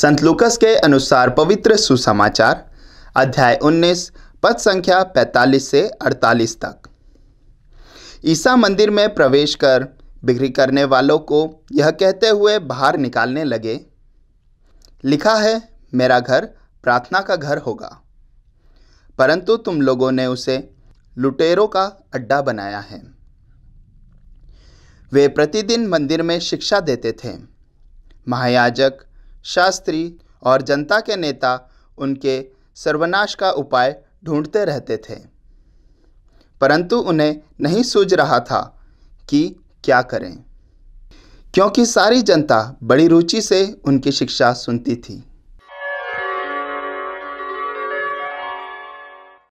संत लुकस के अनुसार पवित्र सुसमाचार अध्याय 19 पद संख्या 45 से 48 तक ईसा मंदिर में प्रवेश कर बिक्री करने वालों को यह कहते हुए बाहर निकालने लगे लिखा है मेरा घर प्रार्थना का घर होगा परंतु तुम लोगों ने उसे लुटेरों का अड्डा बनाया है वे प्रतिदिन मंदिर में शिक्षा देते थे महायाजक शास्त्री और जनता के नेता उनके सर्वनाश का उपाय ढूंढते रहते थे परंतु उन्हें नहीं सूझ रहा था कि क्या करें क्योंकि सारी जनता बड़ी रुचि से उनकी शिक्षा सुनती थी